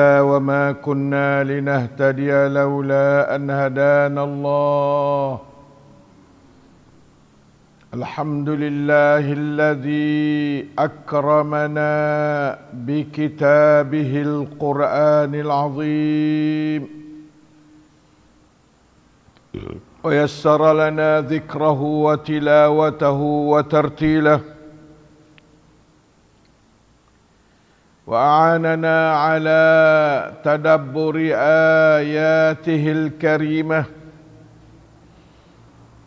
وما كنا لنهتدي لولا أن هدانا الله الحمد لله الذي أكرمنا بكتابه القرآن العظيم ويسر لنا ذكره وتلاوته وترتيله واعاننا على تدبر اياته الكريمه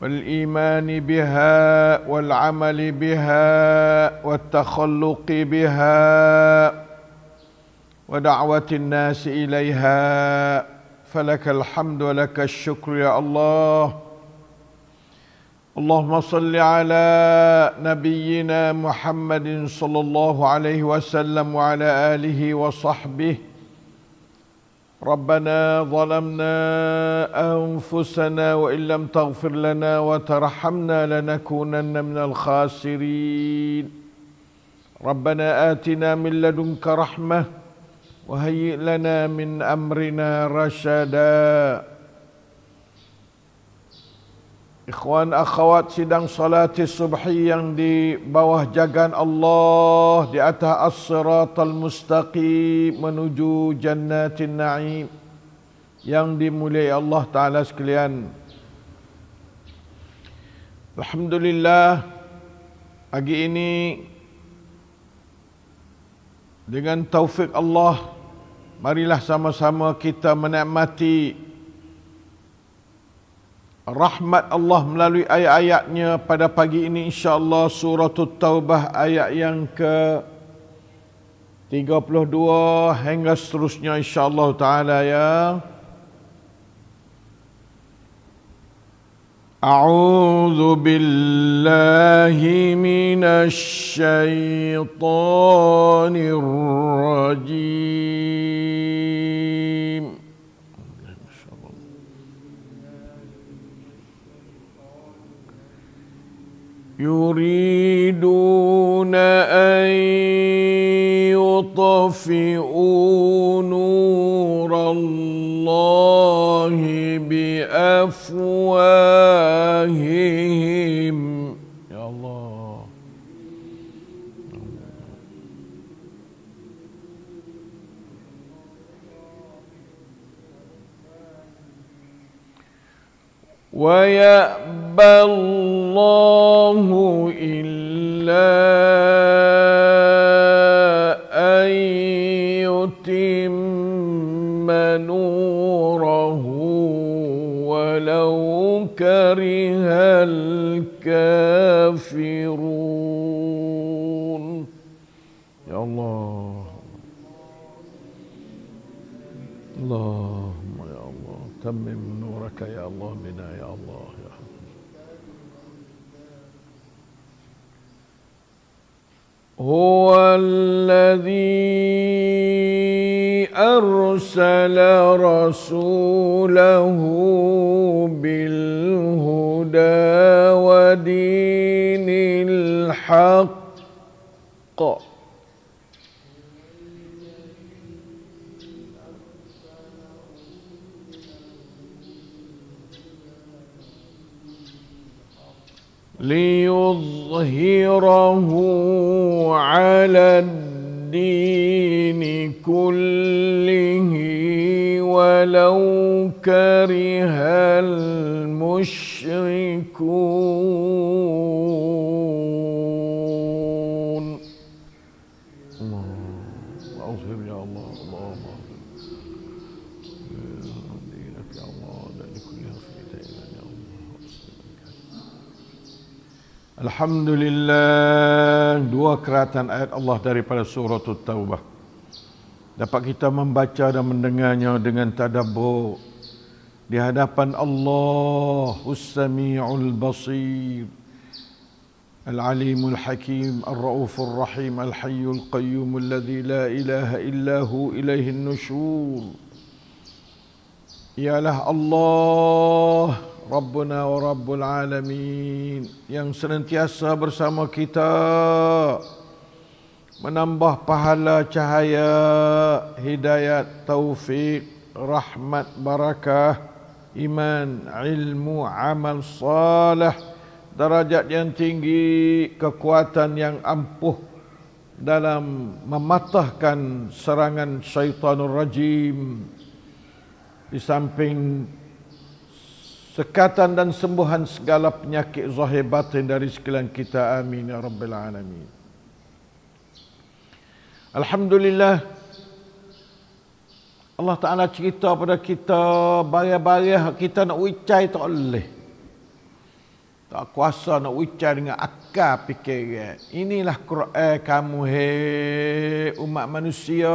والايمان بها والعمل بها والتخلق بها ودعوه الناس اليها فلك الحمد ولك الشكر يا الله اللهم صل على نبينا محمد صلى الله عليه وسلم وعلى آله وصحبه ربنا ظلمنا أنفسنا وإن لم تغفر لنا وترحمنا لنكونن من الخاسرين ربنا آتنا من لدنك رحمة وهيئ لنا من أمرنا رشداً Ikhwan akhwat sidang salat subuh yang di bawah jagaan Allah di atas as-siratal mustaqim menuju jannatin na'im yang dimuliai Allah Ta'ala sekalian. Alhamdulillah pagi ini dengan taufik Allah marilah sama-sama kita menikmati rahmat Allah melalui ayat-ayatnya pada pagi ini insya-Allah surah at-taubah ayat yang ke 32 hingga seterusnya insya-Allah taala ya أعوذ بالله من الشيطان الرجيم يريدون أن يطفئوا نور الله بأفواههم يا الله ويأمرون يأبى الله إلا أن يتم نوره ولو كره الكافرون يا الله اللهم يا الله تمم نورك يا الله بنا يا الله رسوله بالهدى ودين الحق ليظهره على الدين الدين كله ولو كره المشركون Alhamdulillah dua keratan ayat Allah daripada surah At-Taubah. Dapat kita membaca dan mendengarnya dengan tadabbur di hadapan Allah Us-Sami'ul Basir Al-Alimul Hakim Ar-Raufur Rahim Al-Hayyul Qayyum Alladhi la ilaha illa hu ilaihin nushur Ialah Allah Rabbuna wa Rabbul Alamin Yang senantiasa bersama kita Menambah pahala cahaya Hidayat, taufik, rahmat, barakah Iman, ilmu, amal, salah Darajat yang tinggi Kekuatan yang ampuh Dalam mematahkan serangan syaitanur rajim Di samping sekatan dan sembuhan segala penyakit zahir batin dari sekalian kita amin ya rabbal alamin alhamdulillah Allah Ta'ala cerita pada kita bari-bari kita nak ucai tak boleh tak kuasa nak ucai dengan akar fikiran inilah Quran kamu hei umat manusia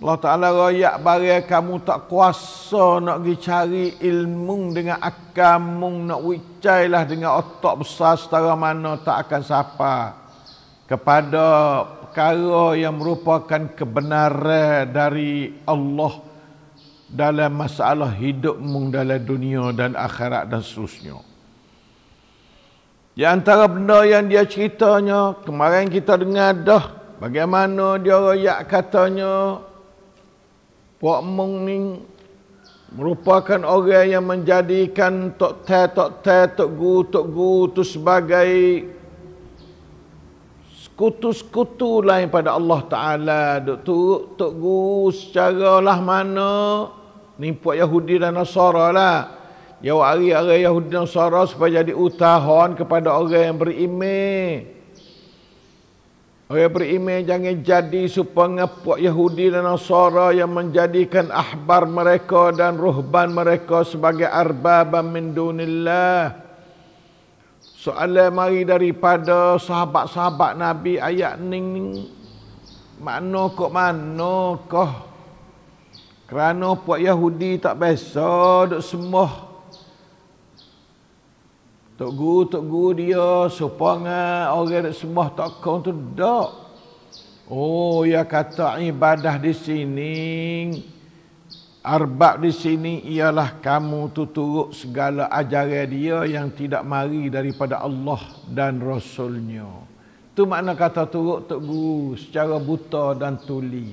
Allah Ta'ala rayak bagi kamu tak kuasa nak pergi cari ilmu dengan akamu nak wicailah dengan otak besar setara mana tak akan sapa kepada perkara yang merupakan kebenaran dari Allah dalam masalah hidup mung dalam dunia dan akhirat dan seterusnya. Di antara benda yang dia ceritanya, kemarin kita dengar dah bagaimana dia rakyat katanya Puak Meng Ming merupakan orang yang menjadikan Tok Teh, Tok Teh, Tok Gu, Tok Gu tu sebagai sekutu-sekutu lain pada Allah Ta'ala. Tok Tok Tok Gu secara lah mana ni puak Yahudi dan Nasara lah. Ya hari-hari Yahudi dan Nasara supaya jadi utahan kepada orang yang berimeh. Orang beriman jangan jadi supaya Yahudi dan Nasara yang menjadikan ahbar mereka dan ruhban mereka sebagai arbaban min dunillah. soalnya mari daripada sahabat-sahabat Nabi ayat ning mano kok mano kok kerana puak Yahudi tak biasa duk semua Tok guru, tok guru dia supaya orang nak sembah tokoh tu dak. Oh, ya kata ibadah di sini arbab di sini ialah kamu tu tuturuk segala ajaran dia yang tidak mari daripada Allah dan rasulnya. Tu makna kata turuk tok guru secara buta dan tuli.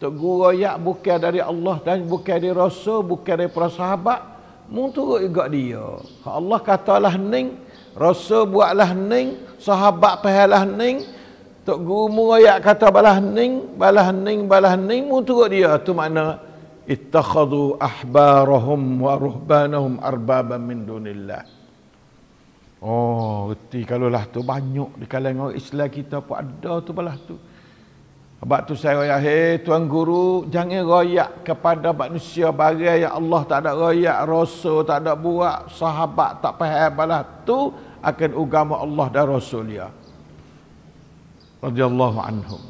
Tok guru ayat bukan dari Allah dan bukan dari rasul, bukan dari para sahabat, mun turut juga dia Allah katalah ning rasul buatlah ning sahabat pahalah ning tok guru murayat kata balah ning balah ning balah ning mun turut dia tu makna ittakhadhu ahbarahum wa ruhbanahum arbaban min dunillah oh reti kalau lah tu banyak di kalangan orang Islam kita pun ada tu balah tu sebab tu saya royak, hey Tuan Guru, jangan royak kepada manusia bagai yang Allah tak ada royak, Rasul tak ada buat, sahabat tak payah balas. Tu akan ugama Allah dan Rasul dia. Radiyallahu anhum.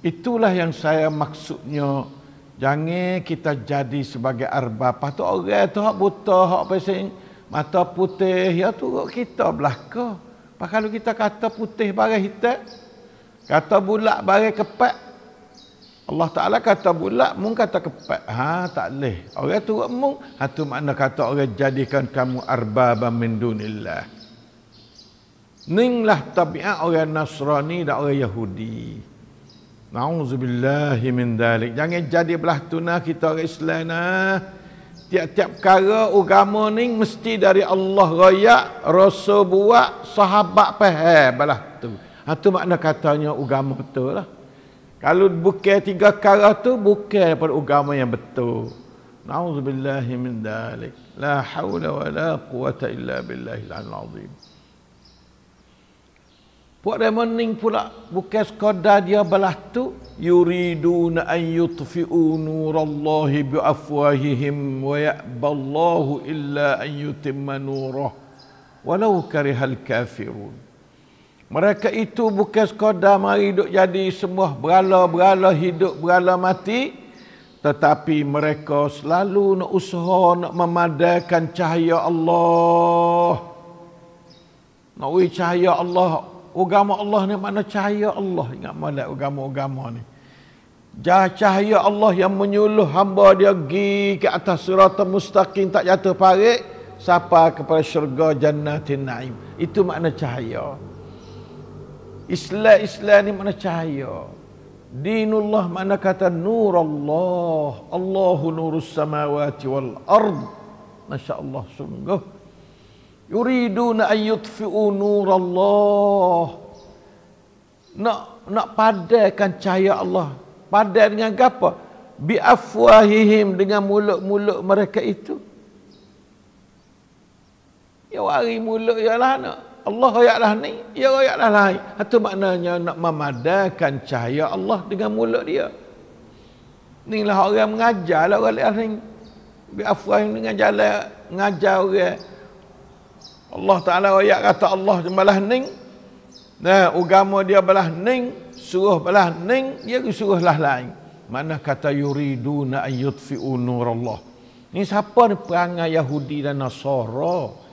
Itulah yang saya maksudnya, jangan kita jadi sebagai arba. Lepas tu orang tu, hak buta, hak pesen, mata putih, ya tu kita belakang. Lepas kalau kita kata putih bagai hitam, Kata bulat barang kepat. Allah Ta'ala kata bulat, mung kata kepat. Ha, tak boleh. Orang tu mung. Ha, tu makna kata orang jadikan kamu arbaban min dunillah. Ninglah tabiat orang Nasrani dan orang Yahudi. Na'udzubillahi min dalik. Jangan jadi belah tunah kita orang Islam. Nah. Tiap-tiap perkara agama ni mesti dari Allah raya, rasa buat, sahabat pahal belah Ha tu makna katanya agama betul lah. Kalau buka tiga kara tu buka daripada agama yang betul. Nauzubillahi min dalik. La haula wala quwata illa billahi al azim. Buat remaining pula bukan sekadar dia belah tu yuriduna an yutfi'u nurallahi biafwahihim wa ya'ballahu illa an yutimma nurah walau karihal kafirun mereka itu bukan sekadar mari hidup jadi sebuah berala-berala hidup berala mati tetapi mereka selalu nak usaha nak memadakan cahaya Allah. Nak wui cahaya Allah. Agama Allah ni mana cahaya Allah? Ingat mana agama-agama ni? Jah cahaya Allah yang menyuluh hamba dia pergi ke atas surat mustaqim tak jatuh parik. Sapa kepada syurga jannatin na'im. Itu makna Cahaya. Islam-Islam ni mana cahaya. Dinullah mana kata nur Allah. Allahu nurus samawati wal ard. Masya Allah sungguh. Yuriduna an yutfi'u nur Allah. Nak nak padakan cahaya Allah. Padai dengan apa? Bi afwahihim dengan mulut-mulut mereka itu. Ya wari mulut ya lah nak. Allah royaklah ni, ia royaklah lain. Itu maknanya nak memadakan cahaya Allah dengan mulut dia. Inilah orang mengajar lah orang lain. Orang yang dengan jalan mengajar orang. Allah Ta'ala royak kata Allah malah ni. Nah, agama dia belah ning, suruh belah ning, dia suruh lah lain. Mana kata yuriduna ayyutfi'u nurallah. Ni siapa ni perangai Yahudi dan Nasara?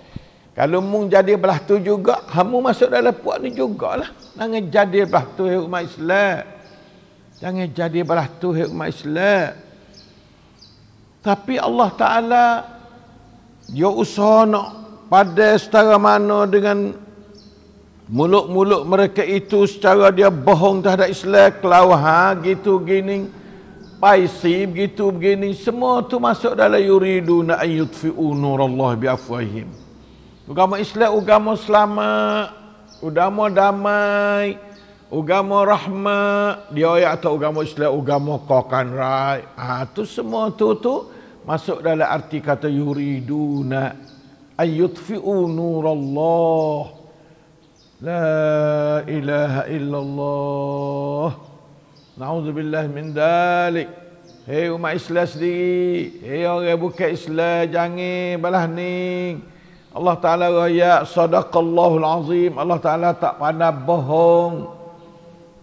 Kalau mung jadi belah tu juga, hamu masuk dalam puak ni jugalah. Jangan jadi belah tu hai umat Islam. Jangan jadi belah tu hai umat Islam. Tapi Allah Ta'ala dia usaha nak pada setara mana dengan muluk-muluk mereka itu secara dia bohong terhadap Islam kelawaha gitu gini paisi gitu begini semua tu masuk dalam yuridu na'ayutfi'u nurallah bi'afwahim Agama Islam agama selamat, agama damai, agama rahmat. Dia ayat atau agama Islam agama kokan rai. Ah tu semua tu tu masuk dalam arti kata yuriduna ayat ayutfi'u Allah, La ilaaha illallah. Nauzubillah min dalik. Hei umat Islam sendiri. Hei orang bukan Islam. Jangan balah ning. Allah Ta'ala raya sadaqallahul azim. Allah Ta'ala tak pandai bohong.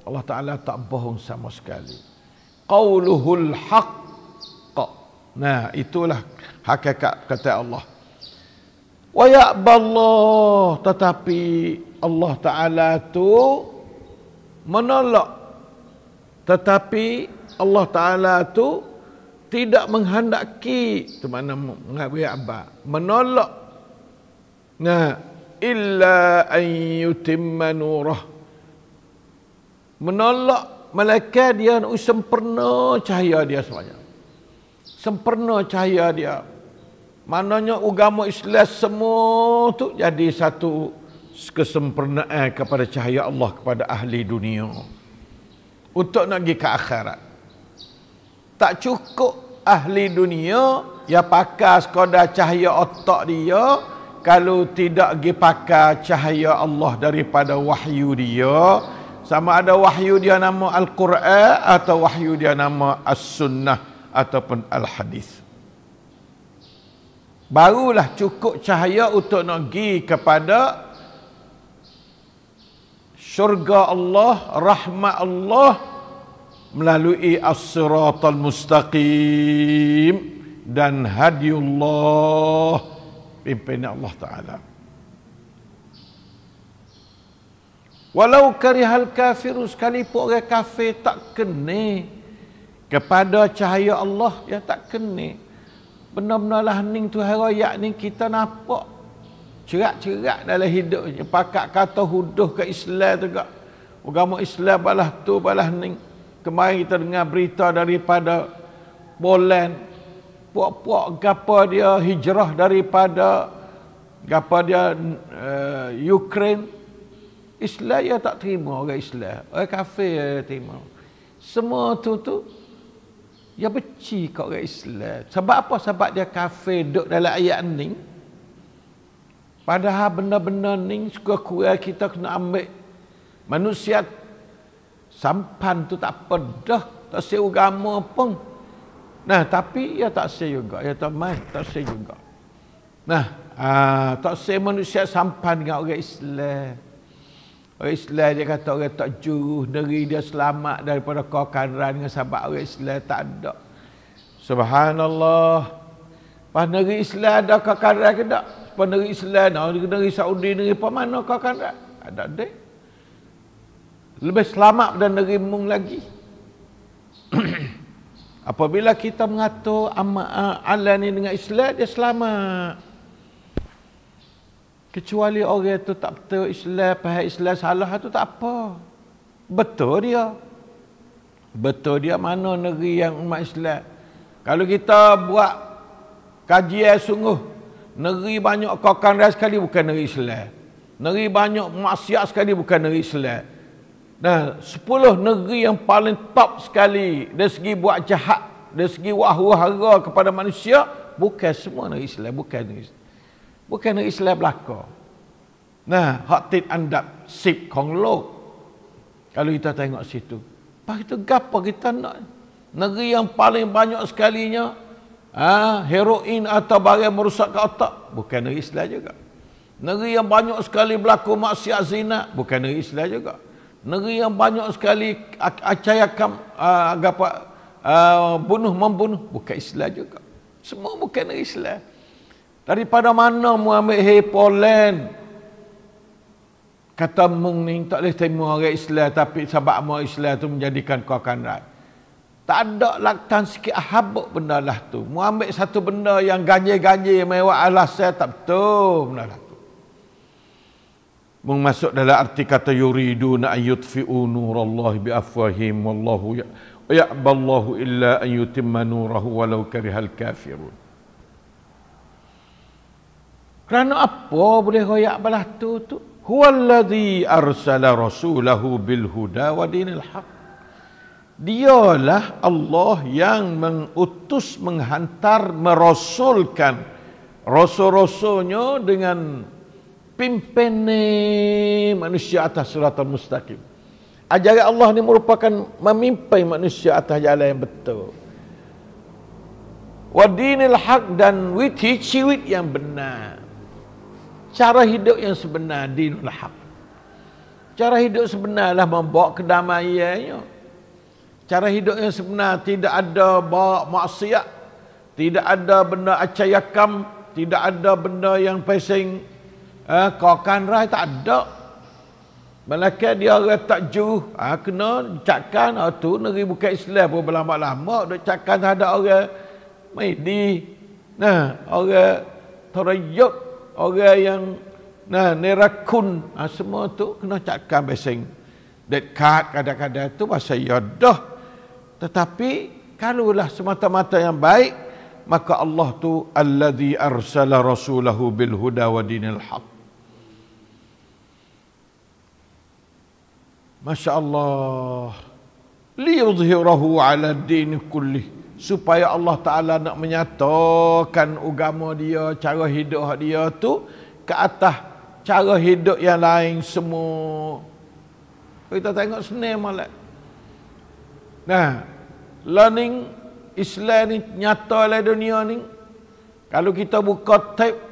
Allah Ta'ala tak bohong sama sekali. Qawluhul haqq. Nah, itulah hakikat kata Allah. Wa ya'ballah. Tetapi Allah Ta'ala tu menolak. Tetapi Allah Ta'ala tu tidak menghendaki. Itu mana mengabui abad. Menolak Nah, إلا أن يتم نوره menolak malaikat dia nak sempurna cahaya dia semuanya, sempurna cahaya dia Mananya agama Islam semua tu jadi satu kesempurnaan kepada cahaya Allah kepada ahli dunia untuk nak pergi ke akhirat tak cukup ahli dunia yang pakai sekadar cahaya otak dia kalau tidak dipakai cahaya Allah daripada wahyu dia sama ada wahyu dia nama Al-Quran atau wahyu dia nama As-Sunnah ataupun Al-Hadis barulah cukup cahaya untuk nak pergi kepada syurga Allah, rahmat Allah melalui as-siratal mustaqim dan hadiullah pimpinan Allah Ta'ala walau karihal kafir sekalipun orang kafir tak kena kepada cahaya Allah ya tak kena benar-benar lah ning tu herayak ni kita nampak cerak-cerak dalam hidupnya pakat kata huduh ke Islam tu kak agama Islam balah tu balah ning kemarin kita dengar berita daripada Poland puak-puak gapa dia hijrah daripada gapa dia uh, Ukraine Islam ya tak terima orang Islam orang kafir ya terima semua tu tu ya benci kat orang Islam sebab apa sebab dia kafir duduk dalam ayat ni padahal benda-benda ni suka kurang kita kena ambil manusia sampan tu tak pedah tak seugama pun Nah, tapi ia tak sah juga. tak main, tak sah juga. Nah, aa, ah, tak sah manusia sampan dengan orang Islam. Orang Islam dia kata orang tak juruh negeri dia selamat daripada kokanran dengan sahabat orang Islam. Tak ada. Subhanallah. Pas negeri Islam ada kokanran ke tak? Pas negeri Islam, no, negeri Saudi, negeri apa mana tak? Ada deh. Lebih selamat dan negeri mung lagi. Apabila kita mengatur Allah ni dengan Islam, dia selamat. Kecuali orang tu tak betul Islam, pahal Islam salah tu tak apa. Betul dia. Betul dia mana negeri yang umat Islam. Kalau kita buat kajian sungguh, negeri banyak kokang sekali bukan negeri Islam. Negeri banyak maksiat sekali bukan negeri Islam. Nah, sepuluh negeri yang paling top sekali dari segi buat jahat, dari segi wahuhara kepada manusia, bukan semua negeri Islam, bukan negeri Islam. Bukan negeri Islam belaka. Nah, hak tit andap sip kong lok. Kalau kita tengok situ. Pak kita gapo kita nak negeri yang paling banyak sekali nya ha, heroin atau barang merosakkan otak bukan negeri Islam juga. Negeri yang banyak sekali berlaku maksiat zina bukan negeri Islam juga negeri yang banyak sekali acayakam ah, agapa agak uh, bunuh membunuh bukan Islam juga semua bukan negeri Islam daripada mana mu ambil hey, Poland kata mung ni tak boleh terima orang Islam tapi sebab mu Islam itu menjadikan kau kanrat tak ada laktan sikit ah, habuk benda lah tu mu ambil satu benda yang ganjil-ganjil mewah alas saya tak betul benda lah Memasuk dalam arti kata yuridu na ayutfi'u nurallahi biafwahim wallahu ya- ya'ballahu illa an yutimma nurahu walau karihal kafirun. Kerana apa boleh kau ya'balah tu tu? Huwallazi arsala rasulahu bil huda wa dinil haq. Dialah Allah yang mengutus, menghantar, merosulkan rasul-rasulnya dengan pimpin manusia atas suratan mustaqim. Ajaran Allah ni merupakan memimpin manusia atas jalan yang betul. Wadinil haq dan witi ciwit yang benar. Cara hidup yang sebenar dinul haq. Cara hidup sebenarlah membawa kedamaiannya. Cara hidup yang sebenar tidak ada bawa maksiat. Tidak ada benda acayakam. Tidak ada benda yang pesing Eh, kau kan rai tak ada. Malaka dia orang tak juh. Ha, ah, kena cakkan ha, ah, tu negeri bukan Islam pun berlama-lama. Dia cakkan tak ada orang Mahdi. Nah, orang Torayyut. Orang yang nah, Nerakun. Ha, semua tu kena cakkan besing. That card kadang-kadang tu masa yadah. Tetapi kalau lah semata-mata yang baik. Maka Allah tu. Alladhi arsala rasulahu bilhuda wa dinil haq. Masya Allah Liudhirahu ala dini kullih Supaya Allah Ta'ala nak menyatakan agama dia, cara hidup dia tu ke atas cara hidup yang lain semua. Kita tengok senil malak. Nah, learning Islam ni nyata oleh dunia ni. Kalau kita buka tape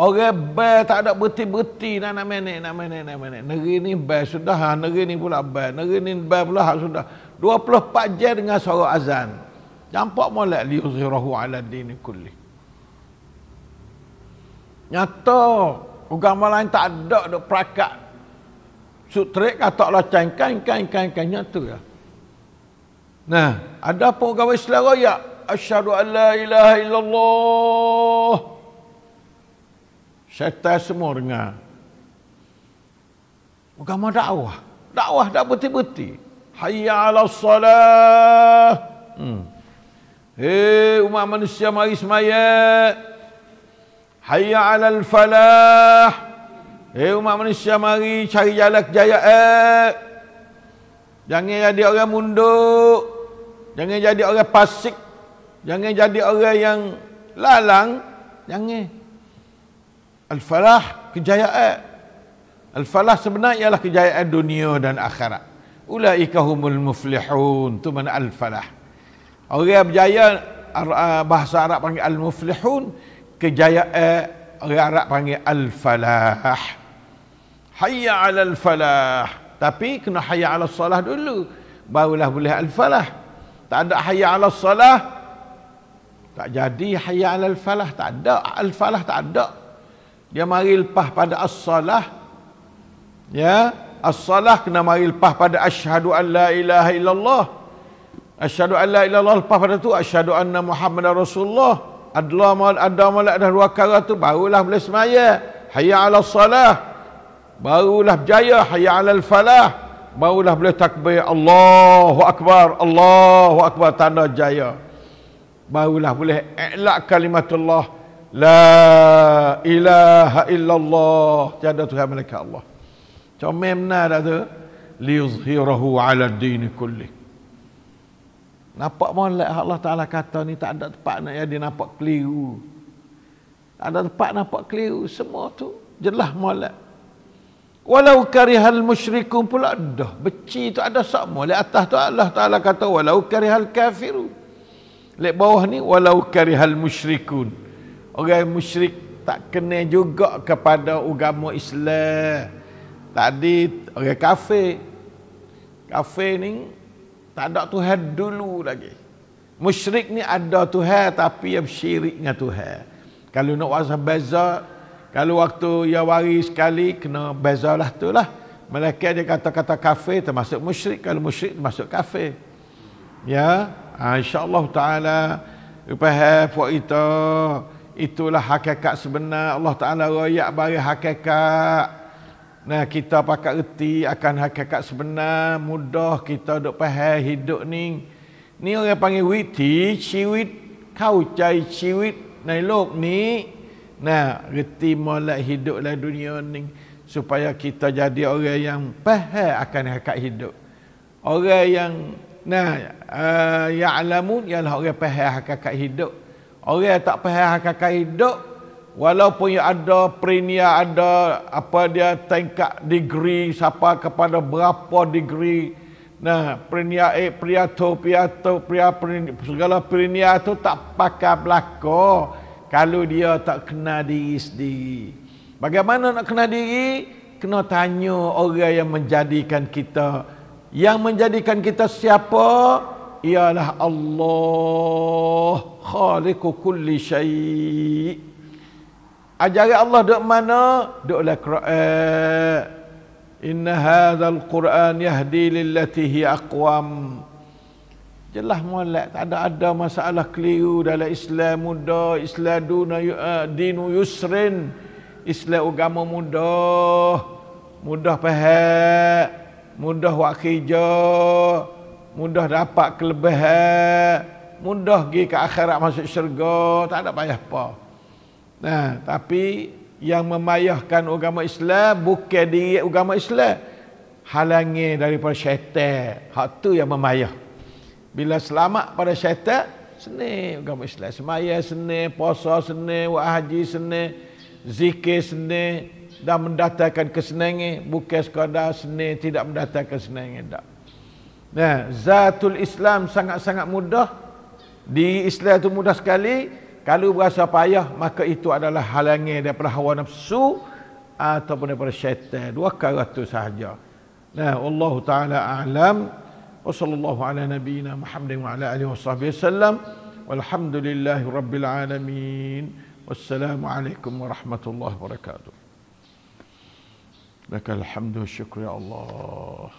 Orang bel tak ada berti-berti nak nak menek, nak menek, nak menek. Negeri ni bel sudah, ha, negeri ni pula bel. Negeri ni bel pula sudah. 24 jam dengan suara azan. Nampak molek liuzirahu ala dini kulli. Nyata, agama lain tak ada dok perakat. sutrek kata lah cengkan, kan, kan, kan, nyata lah. Nah, ada pun agama Islam raya. Asyadu alla ilaha illallah. Syaitan semua dengar. Agama dakwah. Dakwah tak beti-beti. Hayya ala salah. Hmm. Hey, umat manusia mari semayat. Hayya ala falah. Hey, umat manusia mari cari jalan kejayaan. Jangan jadi orang munduk. Jangan jadi orang pasik. Jangan jadi orang yang lalang. Jangan. Al-Falah kejayaan. Al-Falah sebenarnya ialah kejayaan dunia dan akhirat. Ula'ika humul muflihun. tu mana Al-Falah. Orang yang berjaya, ah, bahasa Arab panggil Al-Muflihun. Kejayaan orang Arab panggil Al-Falah. Hayya ala Al-Falah. Tapi kena hayya ala salah dulu. Barulah boleh Al-Falah. Tak ada hayya ala salah. Tak jadi hayya ala Al-Falah. Tak ada. Al-Falah tak ada dia mari lepas pada as-salah ya as-salah kena mari lepas pada asyhadu an la ilaha illallah asyhadu an la ilallah lepas pada tu asyhadu anna muhammadar rasulullah adlam mal adam mal dan wakara tu barulah boleh semaya hayya ala salah barulah berjaya hayya ala falah barulah boleh takbir Allahu akbar Allahu akbar tanda jaya barulah boleh i'lak kalimatullah Allah La ilaha illallah Tiada Tuhan mereka Allah Comel benar tak tu Liuzhirahu ala dini kulli Nampak malak Allah Ta'ala kata ni Tak ada tempat nak jadi nampak keliru Tak ada tempat nampak keliru Semua tu jelah malak Walau karihal musyrikun pula dah Beci tu ada sama Lek atas tu Allah Ta'ala kata Walau karihal kafiru. Lek bawah ni Walau karihal musyrikun orang musyrik tak kena juga kepada agama Islam. Tadi orang kafir. Kafir ni tak ada Tuhan dulu lagi. Musyrik ni ada Tuhan tapi yang syirik dengan Tuhan. Kalau nak wasa beza, kalau waktu ya wari sekali kena bezalah tu lah. Mereka dia kata-kata kafir termasuk musyrik. Kalau musyrik termasuk kafir. Ya, ah, insyaAllah ta'ala. Rupiah puak itu itulah hakikat sebenar Allah Taala royak bagi hakikat nah kita pakai reti akan hakikat sebenar mudah kita dok faham hidup ni ni orang panggil witi ciwit kau cai ciwit nai lok ni nah reti mola hidup la dunia ni supaya kita jadi orang yang faham akan hakikat hidup orang yang nah uh, ya'lamun ialah orang faham hakikat hidup Orang yang tak payah akan hidup Walaupun yang ada premier ada apa dia tingkat degree siapa kepada berapa degree nah premier A premier tu premier tu premier segala premier tu tak pakai belako kalau dia tak kena diri sendiri bagaimana nak kena diri kena tanya orang yang menjadikan kita yang menjadikan kita siapa ialah Allah khaliq kull syai ajaran Allah dok mana dok la Quran in hadzal Quran yahdi lillati hi aqwam jelas molek tak ada ada masalah keliru dalam Islam muda Islam dunia uh, eh, dinu yusrin Islam agama muda mudah faham mudah wak mudah dapat kelebihan mudah pergi ke akhirat masuk syurga tak ada payah apa nah tapi yang memayahkan agama Islam bukan diri agama Islam halangi daripada syaitan hak tu yang memayah bila selamat pada syaitan seni agama Islam semaya seni puasa seni wahaji seni zikir seni dan mendatangkan kesenangan bukan sekadar seni tidak mendatangkan kesenangan tak Nah, ya, zatul Islam sangat-sangat mudah. Di Islam itu mudah sekali. Kalau berasa payah, maka itu adalah halangnya daripada hawa nafsu ataupun daripada syaitan. Dua kata itu sahaja. Nah, ya, Allah Ta'ala alam. Wa sallallahu ala nabiyina Muhammadin wa ala alihi wa sahbihi wa sallam. Walhamdulillahi rabbil alamin. Wassalamualaikum warahmatullahi wabarakatuh. Lakal hamdu syukri ya Allah.